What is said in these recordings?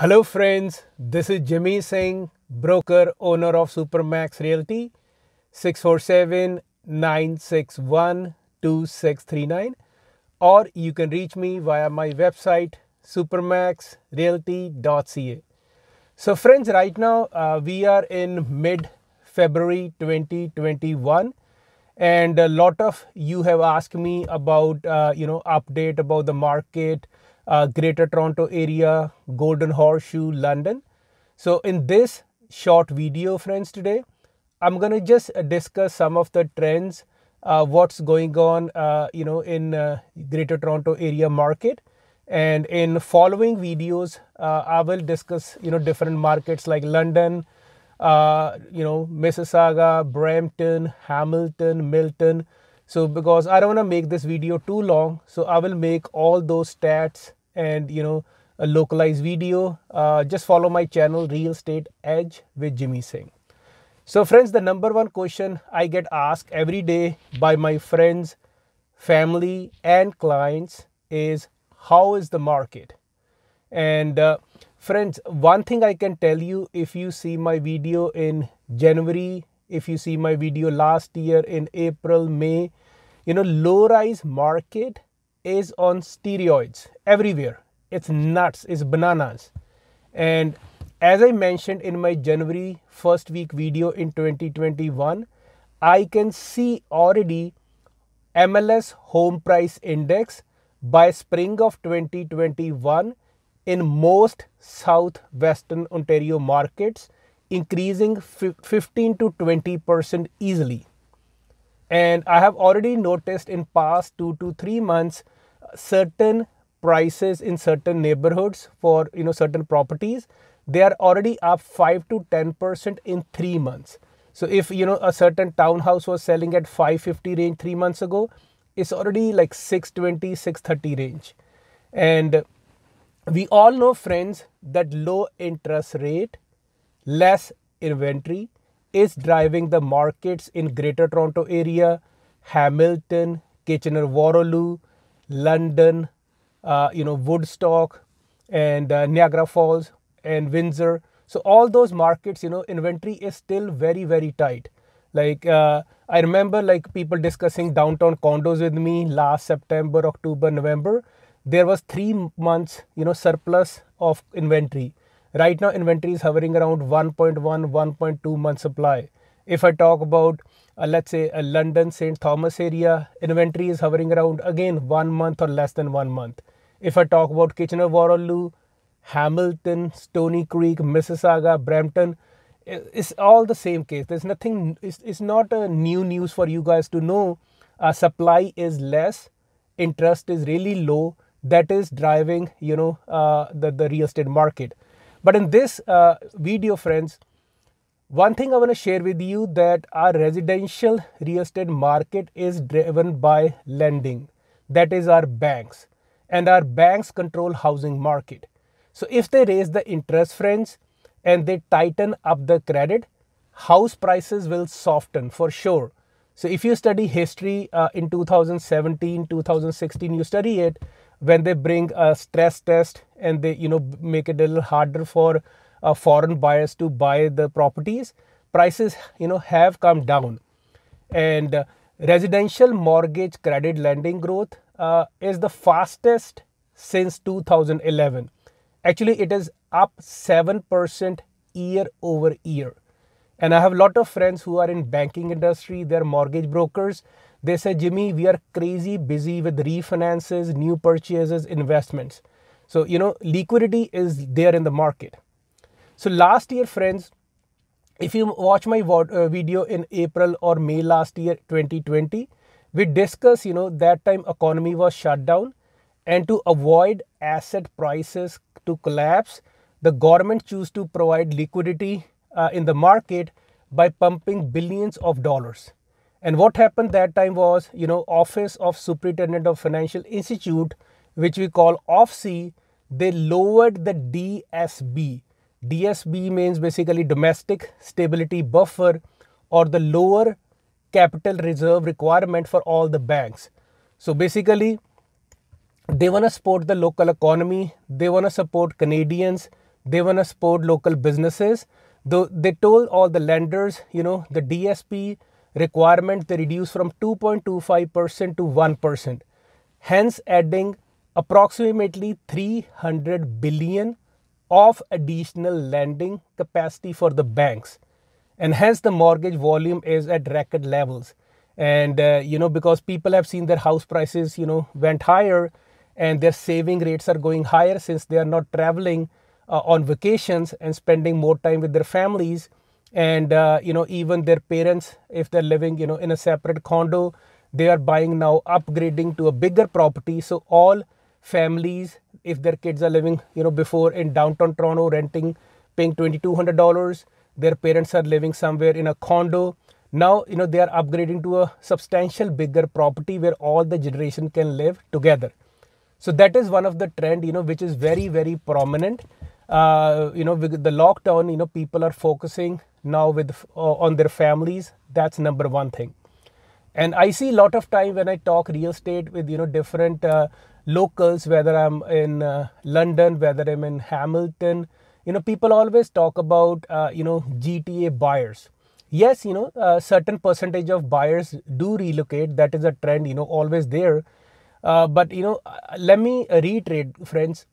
Hello friends, this is Jimmy Singh, broker owner of Supermax Realty, 647-961-2639 or you can reach me via my website supermaxrealty.ca. So friends, right now uh, we are in mid-February 2021 and a lot of you have asked me about, uh, you know, update about the market, uh, Greater Toronto Area, Golden Horseshoe, London. So in this short video, friends, today, I'm going to just uh, discuss some of the trends, uh, what's going on, uh, you know, in uh, Greater Toronto Area market. And in following videos, uh, I will discuss, you know, different markets like London, you know, Mississauga, Brampton, Hamilton, Milton, so because I don't want to make this video too long, so I will make all those stats and you know a localized video uh, just follow my channel real estate edge with jimmy singh so friends the number one question i get asked every day by my friends family and clients is how is the market and uh, friends one thing i can tell you if you see my video in january if you see my video last year in april may you know low rise market is on steroids everywhere. It's nuts, it's bananas. And as I mentioned in my January first week video in 2021, I can see already MLS home price index by spring of 2021 in most southwestern Ontario markets increasing 15 to 20% easily. And I have already noticed in past two to three months, certain prices in certain neighborhoods for you know certain properties they are already up 5 to 10% in 3 months so if you know a certain townhouse was selling at 550 range 3 months ago it's already like 620 630 range and we all know friends that low interest rate less inventory is driving the markets in Greater Toronto Area, Hamilton, Kitchener-Waterloo, London, uh, you know, Woodstock, and uh, Niagara Falls and Windsor. So all those markets, you know, inventory is still very very tight. Like uh, I remember, like people discussing downtown condos with me last September, October, November. There was three months, you know, surplus of inventory Right now, inventory is hovering around 1.1, 1.2 month supply. If I talk about, uh, let's say, a London St. Thomas area, inventory is hovering around again one month or less than one month. If I talk about Kitchener Waterloo, Hamilton, Stony Creek, Mississauga, Brampton, it's all the same case. There's nothing, it's, it's not a new news for you guys to know. Uh, supply is less, interest is really low. That is driving, you know, uh, the, the real estate market. But in this uh, video, friends, one thing I want to share with you that our residential real estate market is driven by lending. That is our banks and our banks control housing market. So if they raise the interest friends and they tighten up the credit, house prices will soften for sure. So if you study history uh, in 2017, 2016, you study it when they bring a stress test and they you know make it a little harder for uh, foreign buyers to buy the properties prices you know have come down and uh, residential mortgage credit lending growth uh, is the fastest since 2011 actually it is up 7% year over year and i have a lot of friends who are in banking industry they're mortgage brokers they say jimmy we are crazy busy with refinances new purchases investments so, you know, liquidity is there in the market. So, last year, friends, if you watch my uh, video in April or May last year, 2020, we discussed, you know, that time economy was shut down and to avoid asset prices to collapse, the government chose to provide liquidity uh, in the market by pumping billions of dollars. And what happened that time was, you know, Office of Superintendent of Financial Institute, which we call OFSI, they lowered the DSB. DSB means basically domestic stability buffer or the lower capital reserve requirement for all the banks. So basically, they want to support the local economy, they want to support Canadians, they want to support local businesses. Though they told all the lenders, you know, the DSP requirement they reduced from 2.25% to 1%, hence adding approximately 300 billion of additional lending capacity for the banks and hence the mortgage volume is at record levels and uh, you know because people have seen their house prices you know went higher and their saving rates are going higher since they are not traveling uh, on vacations and spending more time with their families and uh, you know even their parents if they're living you know in a separate condo they are buying now upgrading to a bigger property so all families if their kids are living you know before in downtown toronto renting paying $2200 their parents are living somewhere in a condo now you know they are upgrading to a substantial bigger property where all the generation can live together so that is one of the trend you know which is very very prominent uh, you know with the lockdown you know people are focusing now with uh, on their families that's number one thing and i see a lot of time when i talk real estate with you know different uh, locals, whether I'm in uh, London, whether I'm in Hamilton, you know, people always talk about, uh, you know, GTA buyers. Yes, you know, a uh, certain percentage of buyers do relocate. That is a trend, you know, always there. Uh, but, you know, uh, let me reiterate, friends.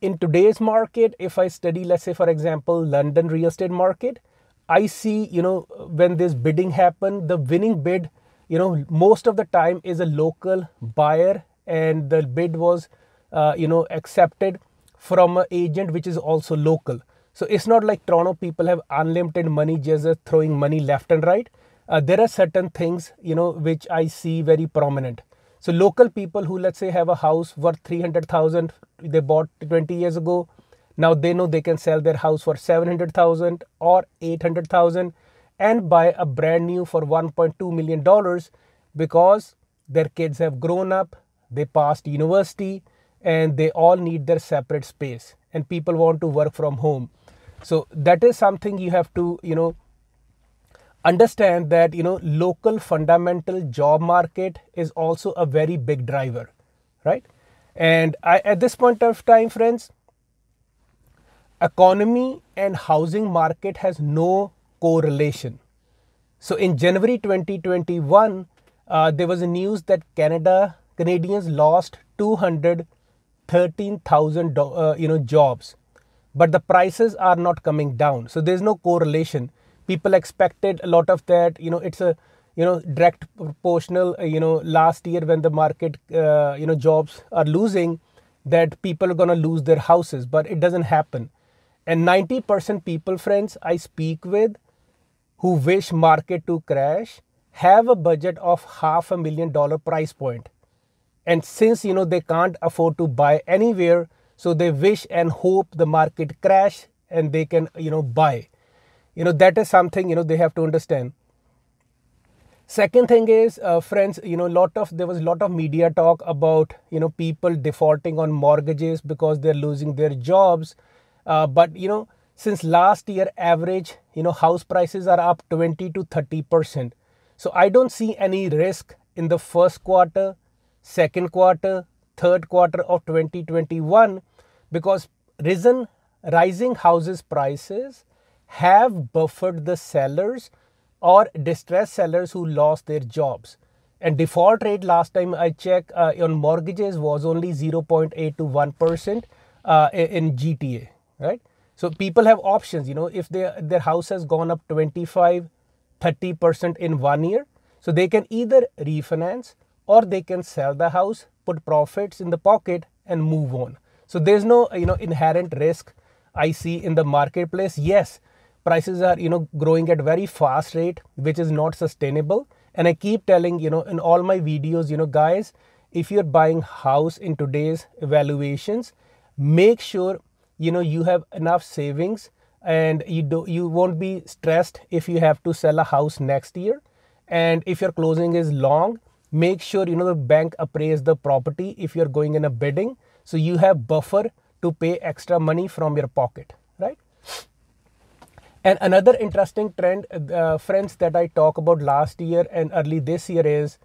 In today's market, if I study, let's say, for example, London real estate market, I see, you know, when this bidding happened, the winning bid, you know, most of the time is a local buyer and the bid was uh, you know accepted from an agent which is also local so it's not like toronto people have unlimited money just uh, throwing money left and right uh, there are certain things you know which i see very prominent so local people who let's say have a house worth 300000 they bought 20 years ago now they know they can sell their house for 700000 or 800000 and buy a brand new for 1.2 million dollars because their kids have grown up they passed university and they all need their separate space and people want to work from home so that is something you have to you know understand that you know local fundamental job market is also a very big driver right and I, at this point of time friends economy and housing market has no correlation so in january 2021 uh, there was a news that canada Canadians lost 213,000 uh, you know jobs, but the prices are not coming down. So there's no correlation. People expected a lot of that. You know, it's a you know direct proportional. Uh, you know, last year when the market uh, you know jobs are losing, that people are gonna lose their houses, but it doesn't happen. And 90% people, friends, I speak with who wish market to crash have a budget of half a million dollar price point and since you know they can't afford to buy anywhere so they wish and hope the market crash and they can you know buy you know that is something you know they have to understand second thing is uh, friends you know lot of there was a lot of media talk about you know people defaulting on mortgages because they're losing their jobs uh, but you know since last year average you know house prices are up 20 to 30 percent so i don't see any risk in the first quarter second quarter, third quarter of 2021 because risen rising houses prices have buffered the sellers or distressed sellers who lost their jobs. And default rate last time I checked uh, on mortgages was only 0.8 to 1% uh, in GTA, right? So people have options, you know, if they, their house has gone up 25, 30% in one year, so they can either refinance or they can sell the house, put profits in the pocket, and move on. So there's no you know inherent risk I see in the marketplace. Yes, prices are you know growing at very fast rate, which is not sustainable. And I keep telling you know in all my videos, you know guys, if you're buying house in today's valuations, make sure you know you have enough savings and you do not you won't be stressed if you have to sell a house next year and if your closing is long make sure you know the bank appraise the property if you're going in a bidding so you have buffer to pay extra money from your pocket right and another interesting trend uh, friends that i talk about last year and early this year is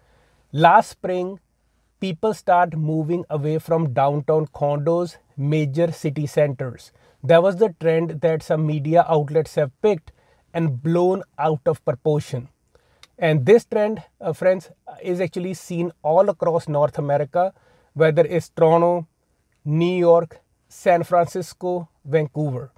last spring people start moving away from downtown condos major city centers that was the trend that some media outlets have picked and blown out of proportion and this trend, uh, friends, is actually seen all across North America, whether it's Toronto, New York, San Francisco, Vancouver.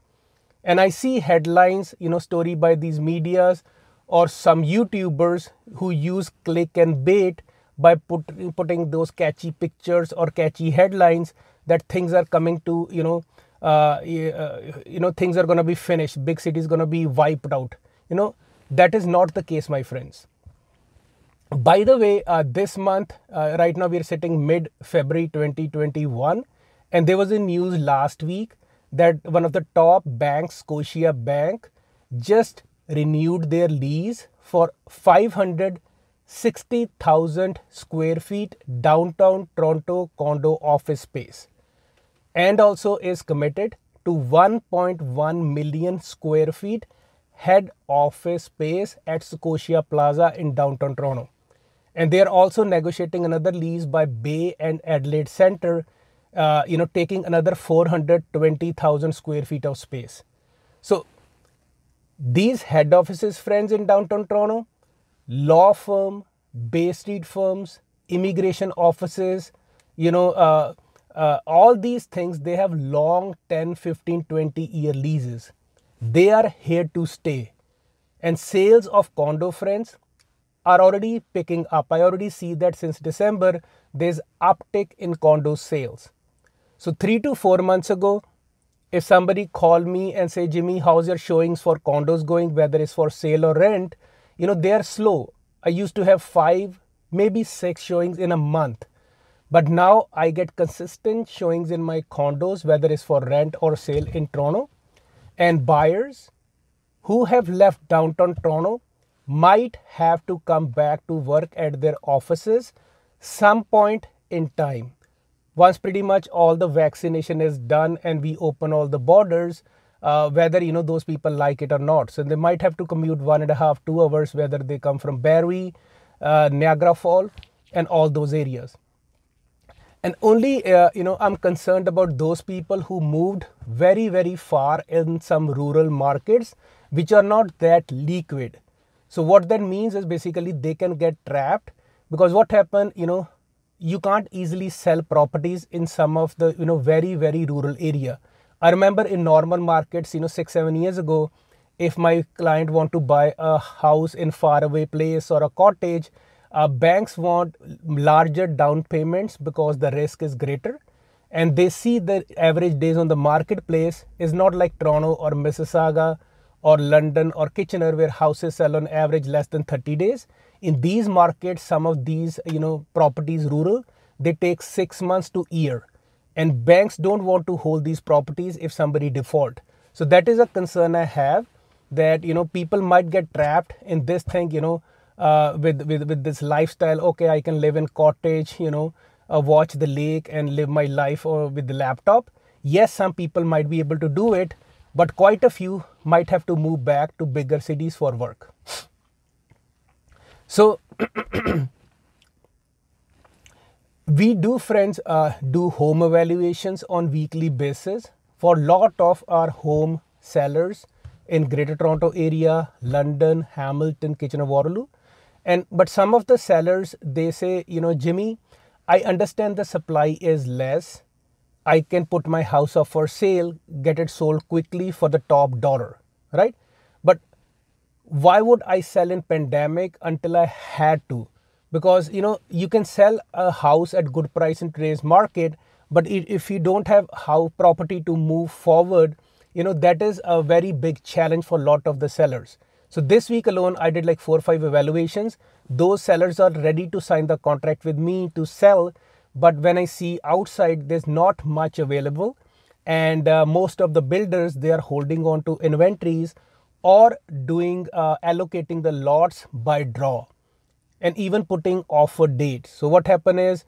And I see headlines, you know, story by these medias or some YouTubers who use click and bait by put, putting those catchy pictures or catchy headlines that things are coming to, you know, uh, uh you know, things are going to be finished. Big city is going to be wiped out. You know, that is not the case, my friends by the way, uh, this month, uh, right now we are sitting mid February 2021, and there was a news last week that one of the top banks, Scotia Bank, just renewed their lease for 560,000 square feet downtown Toronto condo office space, and also is committed to 1.1 million square feet head office space at Scotia Plaza in downtown Toronto and they are also negotiating another lease by Bay and Adelaide Centre, uh, you know, taking another 420,000 square feet of space. So these head offices, friends, in downtown Toronto, law firm, Bay Street firms, immigration offices, you know, uh, uh, all these things, they have long 10, 15, 20 year leases. They are here to stay. And sales of condo, friends, are already picking up. I already see that since December, there's uptick in condo sales. So three to four months ago, if somebody called me and say, Jimmy, how's your showings for condos going, whether it's for sale or rent, you know, they're slow. I used to have five, maybe six showings in a month. But now I get consistent showings in my condos, whether it's for rent or sale in Toronto. And buyers who have left downtown Toronto might have to come back to work at their offices some point in time. Once pretty much all the vaccination is done and we open all the borders, uh, whether you know those people like it or not. So they might have to commute one and a half, two hours, whether they come from Barrie, uh, Niagara Fall, and all those areas. And only uh, you know I'm concerned about those people who moved very very far in some rural markets, which are not that liquid so what that means is basically they can get trapped because what happened, you know, you can't easily sell properties in some of the, you know, very, very rural area. I remember in normal markets, you know, six, seven years ago, if my client want to buy a house in faraway place or a cottage, uh, banks want larger down payments because the risk is greater and they see the average days on the marketplace is not like Toronto or Mississauga or London or Kitchener where houses sell on average less than 30 days. In these markets, some of these, you know, properties rural, they take six months to year. And banks don't want to hold these properties if somebody default. So that is a concern I have that, you know, people might get trapped in this thing, you know, uh, with, with, with this lifestyle. Okay, I can live in cottage, you know, uh, watch the lake and live my life or with the laptop. Yes, some people might be able to do it, but quite a few might have to move back to bigger cities for work. So, we do friends uh, do home evaluations on weekly basis for lot of our home sellers in greater toronto area london hamilton kitchener waterloo and but some of the sellers they say you know jimmy i understand the supply is less I can put my house up for sale, get it sold quickly for the top dollar, right? But why would I sell in pandemic until I had to? Because you know you can sell a house at good price in today's market, but if you don't have how property to move forward, you know that is a very big challenge for a lot of the sellers. So this week alone, I did like four or five evaluations. Those sellers are ready to sign the contract with me to sell, but when I see outside, there's not much available. And uh, most of the builders, they are holding on to inventories or doing uh, allocating the lots by draw and even putting offer dates. So what happened is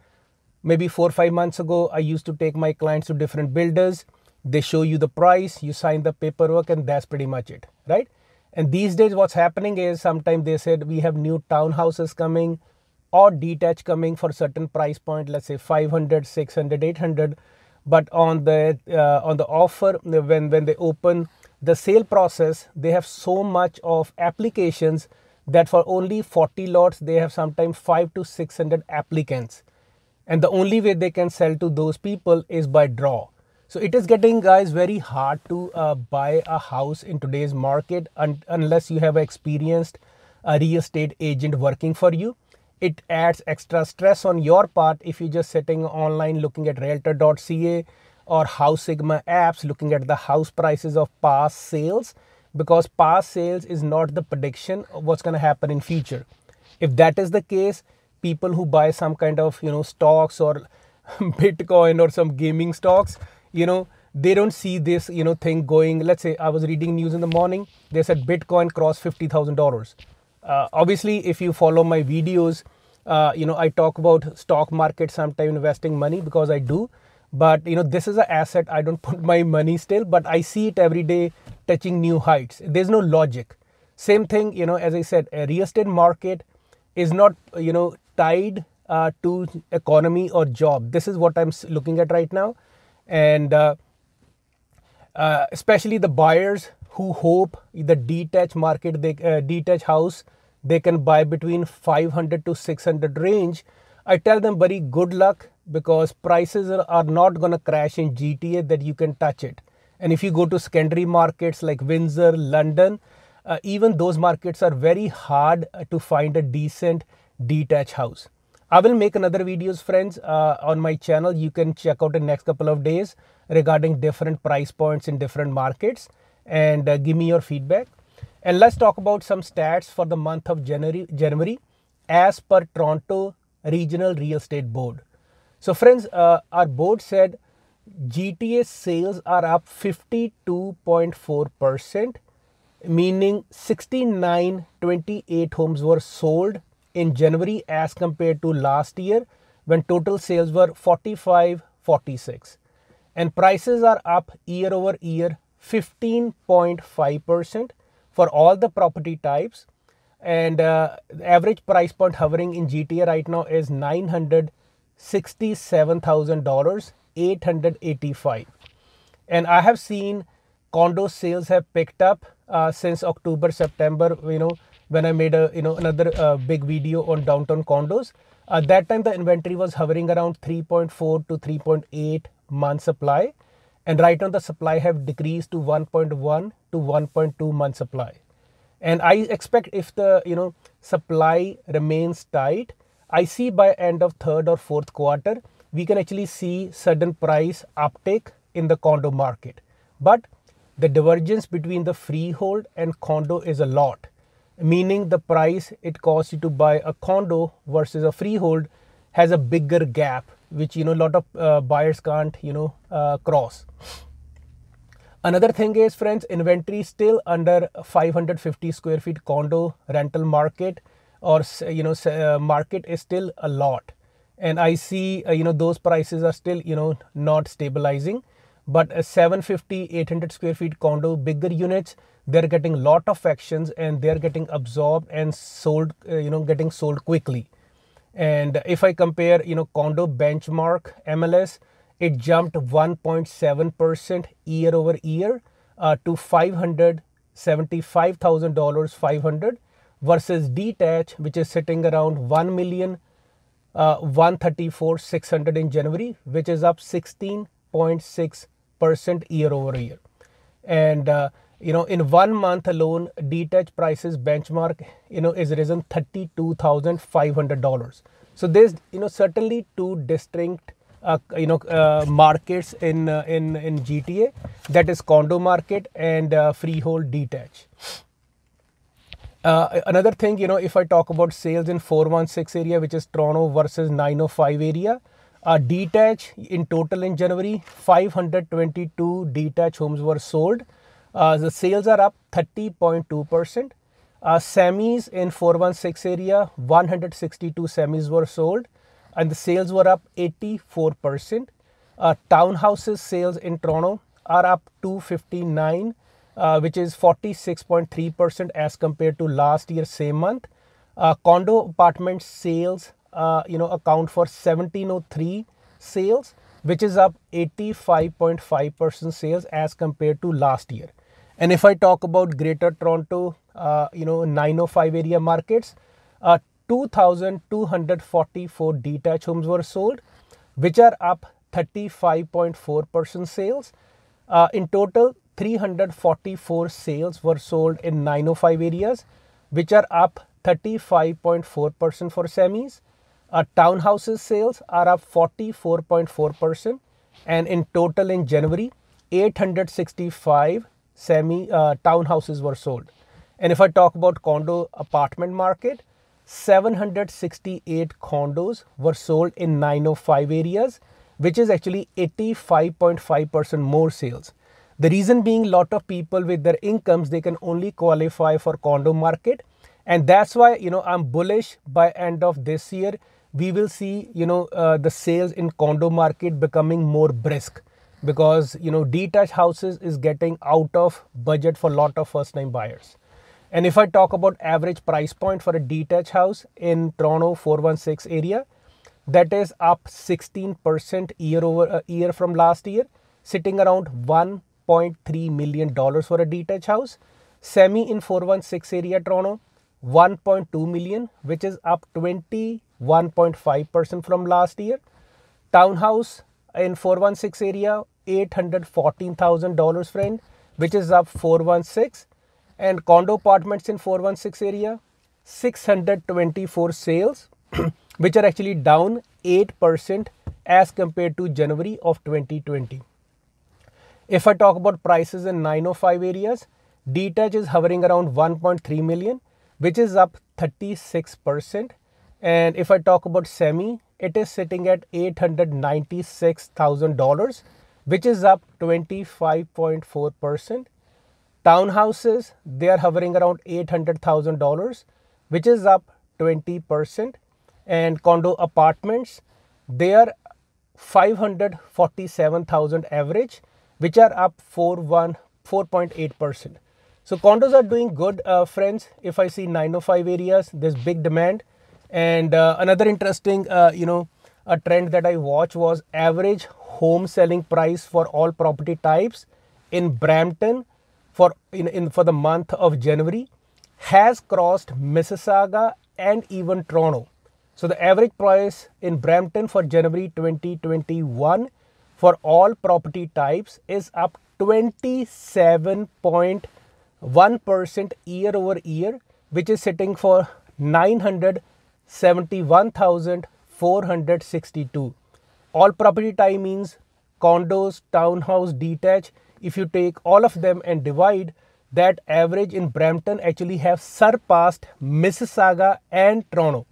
maybe four or five months ago, I used to take my clients to different builders. They show you the price, you sign the paperwork and that's pretty much it, right? And these days what's happening is sometimes they said we have new townhouses coming, or detach coming for certain price point let's say 500 600 800 but on the uh, on the offer when when they open the sale process they have so much of applications that for only 40 lots they have sometimes 5 to 600 applicants and the only way they can sell to those people is by draw so it is getting guys very hard to uh, buy a house in today's market un unless you have experienced a real estate agent working for you it adds extra stress on your part if you're just sitting online looking at realtor.ca or house sigma apps looking at the house prices of past sales because past sales is not the prediction of what's going to happen in future if that is the case people who buy some kind of you know stocks or bitcoin or some gaming stocks you know they don't see this you know thing going let's say i was reading news in the morning they said bitcoin crossed $50000 uh, obviously, if you follow my videos, uh, you know, I talk about stock market sometime investing money because I do. But, you know, this is an asset. I don't put my money still, but I see it every day touching new heights. There's no logic. Same thing, you know, as I said, a real estate market is not, you know, tied uh, to economy or job. This is what I'm looking at right now. And uh, uh, especially the buyers who hope the detached market, the uh, detached house, they can buy between 500 to 600 range i tell them very good luck because prices are not going to crash in gta that you can touch it and if you go to secondary markets like windsor london uh, even those markets are very hard uh, to find a decent detached house i will make another videos friends uh, on my channel you can check out in next couple of days regarding different price points in different markets and uh, give me your feedback and let's talk about some stats for the month of January, January as per Toronto Regional Real Estate Board. So, friends, uh, our board said GTA sales are up 52.4%, meaning 6928 homes were sold in January as compared to last year when total sales were 4546 and prices are up year over year 15.5% for all the property types and uh, average price point hovering in GTA right now is $967,000, 885. And I have seen condo sales have picked up uh, since October, September, you know, when I made a, you know, another uh, big video on downtown condos. At that time, the inventory was hovering around 3.4 to 3.8 month supply. And right now the supply have decreased to 1.1 to 1.2 month supply. And I expect if the, you know, supply remains tight, I see by end of third or fourth quarter, we can actually see sudden price uptake in the condo market. But the divergence between the freehold and condo is a lot, meaning the price it costs you to buy a condo versus a freehold has a bigger gap which you know a lot of uh, buyers can't you know uh, cross another thing is friends inventory still under 550 square feet condo rental market or you know uh, market is still a lot and i see uh, you know those prices are still you know not stabilizing but a 750 800 square feet condo bigger units they're getting lot of actions and they're getting absorbed and sold uh, you know getting sold quickly and if I compare, you know, condo benchmark MLS, it jumped 1.7% year over year uh, to $575,000, 500 versus detach, which is sitting around 1 million, uh, 134, 600 in January, which is up 16.6% year over year. And uh, you know in one month alone detached prices benchmark you know is risen $32500 so there's you know certainly two distinct uh, you know uh, markets in uh, in in gta that is condo market and uh, freehold detached. Uh, another thing, you know, if I talk about sales in 416 area, which is Toronto versus 905 area, uh, detach in total in January, 522 detach homes were sold uh, the sales are up 30.2%. Uh, semis in 416 area, 162 semis were sold and the sales were up 84%. Uh, townhouses sales in Toronto are up 259, uh, which is 46.3% as compared to last year same month. Uh, condo apartment sales, uh, you know, account for 1703 sales, which is up 85.5% sales as compared to last year. And if I talk about Greater Toronto, uh, you know, 905 area markets, uh, 2,244 detached homes were sold, which are up 35.4% sales. Uh, in total, 344 sales were sold in 905 areas, which are up 35.4% for semis. Uh, townhouses sales are up 44.4%, and in total in January, 865 semi uh, townhouses were sold. And if I talk about condo apartment market, 768 condos were sold in 905 areas, which is actually 85.5% more sales. The reason being lot of people with their incomes, they can only qualify for condo market. And that's why, you know, I'm bullish by end of this year, we will see, you know, uh, the sales in condo market becoming more brisk because you know detached houses is getting out of budget for a lot of first time buyers and if i talk about average price point for a detached house in toronto 416 area that is up 16% year over uh, year from last year sitting around 1.3 million dollars for a detached house semi in 416 area toronto 1.2 million which is up 21.5% from last year townhouse in 416 area $814,000 friend, which is up 416 and condo apartments in 416 area, 624 sales, which are actually down 8% as compared to January of 2020. If I talk about prices in 905 areas, detach is hovering around 1.3 million, which is up 36%. And if I talk about semi, it is sitting at $896,000, which is up 25.4%. Townhouses, they are hovering around $800,000, which is up 20%. And condo apartments, they are 547,000 average, which are up 4.8%. So condos are doing good, uh, friends. If I see 905 areas, there's big demand. And uh, another interesting, uh, you know, a trend that I watch was average home selling price for all property types in Brampton for in, in for the month of January has crossed Mississauga and even Toronto. So the average price in Brampton for January 2021 for all property types is up 27.1% year over year, which is sitting for 971,462 all property type means condos, townhouse, detached. If you take all of them and divide, that average in Brampton actually have surpassed Mississauga and Toronto.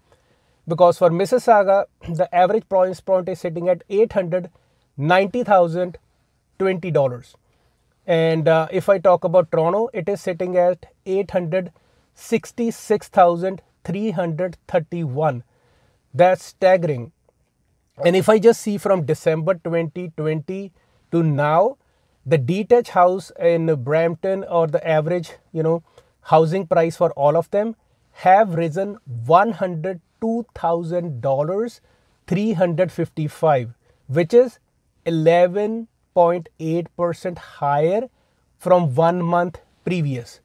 Because for Mississauga, the average price point is sitting at $890,020. And uh, if I talk about Toronto, it is sitting at $866,331. That's staggering. And if I just see from December 2020 to now, the detached house in Brampton or the average, you know, housing price for all of them have risen $102,000 355, which is 11.8% higher from one month previous.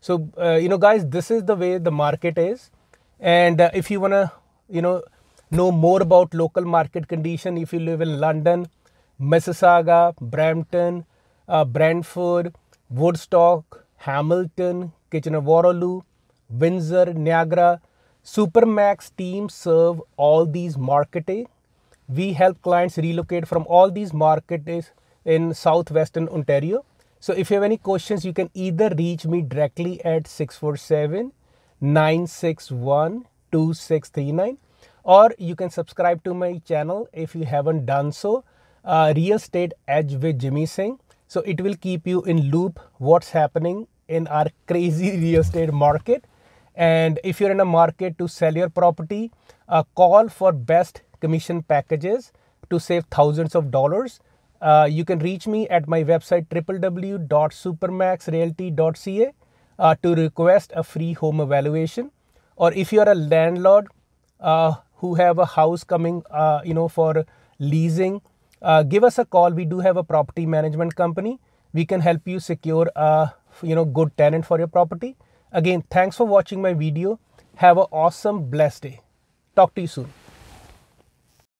So, uh, you know, guys, this is the way the market is. And uh, if you want to, you know, know more about local market condition if you live in London, Mississauga, Brampton, uh, Brantford, Woodstock, Hamilton, Kitchener-Waterloo, Windsor, Niagara. Supermax team serve all these markets. We help clients relocate from all these markets in southwestern Ontario. So if you have any questions, you can either reach me directly at 647 961 2639 or you can subscribe to my channel if you haven't done so uh, real estate edge with jimmy singh so it will keep you in loop what's happening in our crazy real estate market and if you're in a market to sell your property uh, call for best commission packages to save thousands of dollars uh, you can reach me at my website www.supermaxrealty.ca uh, to request a free home evaluation or if you're a landlord uh, who have a house coming, uh, you know, for leasing, uh, give us a call. We do have a property management company. We can help you secure a, uh, you know, good tenant for your property. Again, thanks for watching my video. Have an awesome, blessed day. Talk to you soon.